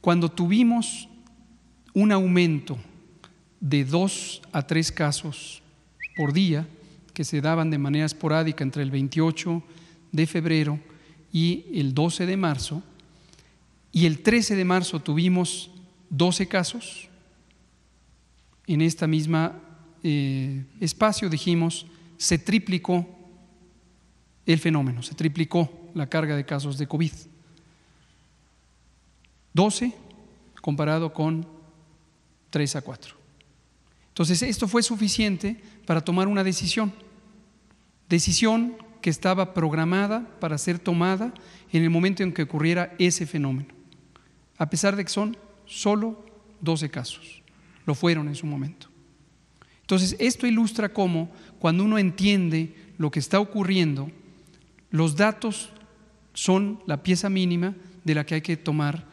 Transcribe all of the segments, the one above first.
Cuando tuvimos un aumento de dos a tres casos por día, que se daban de manera esporádica entre el 28 de febrero y el 12 de marzo, y el 13 de marzo tuvimos 12 casos, en este mismo eh, espacio dijimos, se triplicó el fenómeno, se triplicó la carga de casos de COVID. 12 comparado con 3 a 4. Entonces esto fue suficiente para tomar una decisión. Decisión que estaba programada para ser tomada en el momento en que ocurriera ese fenómeno. A pesar de que son solo 12 casos. Lo fueron en su momento. Entonces, esto ilustra cómo cuando uno entiende lo que está ocurriendo, los datos son la pieza mínima de la que hay que tomar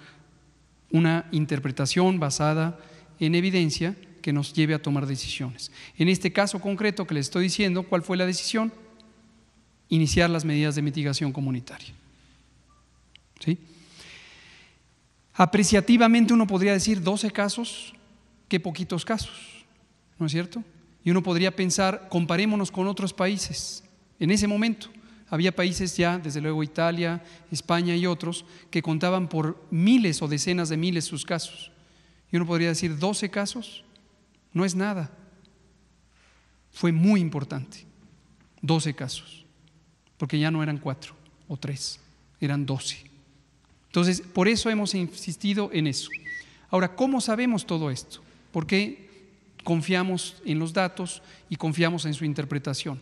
una interpretación basada en evidencia que nos lleve a tomar decisiones. En este caso concreto que les estoy diciendo, ¿cuál fue la decisión? Iniciar las medidas de mitigación comunitaria. ¿Sí? Apreciativamente uno podría decir 12 casos, qué poquitos casos, ¿no es cierto? Y uno podría pensar, comparémonos con otros países en ese momento. Había países ya, desde luego Italia, España y otros, que contaban por miles o decenas de miles sus casos. Y uno podría decir, 12 casos no es nada. Fue muy importante. 12 casos. Porque ya no eran cuatro o tres, eran 12. Entonces, por eso hemos insistido en eso. Ahora, ¿cómo sabemos todo esto? ¿Por qué confiamos en los datos y confiamos en su interpretación?